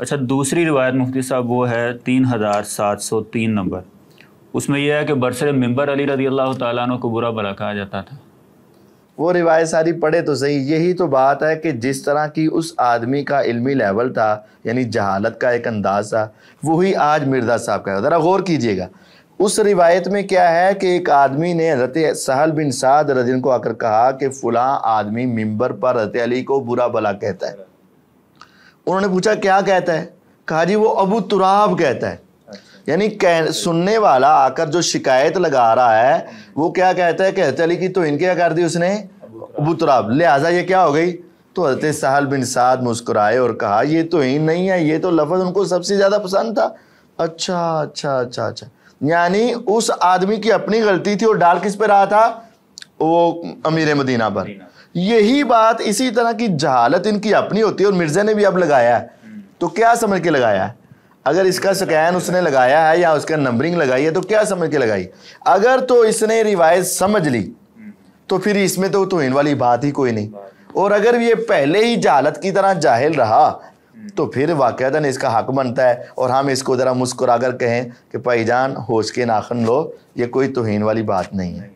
अच्छा दूसरी रिवायत मुफ्ती साहब वो है तीन हज़ार सात सौ तीन नंबर उसमें यह है कि बरसर मंबर अली रज़ी अल्लाह तु को बुरा भला कहा जाता था वो रिवायत सारी पढ़े तो सही यही तो बात है कि जिस तरह की उस आदमी का इल्मी लेवल था यानी जहालत का एक अंदाज था वही आज मिर्जा साहब का ज़रा गौर कीजिएगा उस रिवायत में क्या है कि एक आदमी ने रत सहल बिन साद रजिन को आकर कहा कि फ़लाँ आदमी मिंबर पर रत अली को बुरा भला कहता है उन्होंने पूछा क्या कहता है कहा जी वो अबू तुराब कहता है अच्छा। यानी कह सुनने वाला आकर जो शिकायत लगा रहा है वो क्या कहता है कहते हजरत अली की तो इनके क्या कर दी उसने अबू तुराब लिहाजा ये क्या हो गई तो हजरत साहल बिन साद मुस्कुराए और कहा ये तो ही नहीं है ये तो लफज उनको सबसे ज़्यादा पसंद था अच्छा अच्छा अच्छा अच्छा यानी उस आदमी की अपनी गलती थी और डाल किस पर रहा था वो अमीर मदीना पर यही बात इसी तरह की जहालत इनकी अपनी होती है और मिर्जा ने भी अब लगाया है तो क्या समझ के लगाया है अगर इसका स्कैन उसने लगाया है या उसका नंबरिंग लगाई है तो क्या समझ के लगाई अगर तो इसने रिवायत समझ ली तो फिर इसमें तो तोहन वाली बात ही कोई नहीं और अगर ये पहले ही जहालत की तरह जाहिल रहा तो फिर वाक़ता इसका हक बनता है और हम इसको ज़रा मुस्कुरा कर कहें कि भाईजान होश के नाखन लो ये कोई तोहन वाली बात नहीं है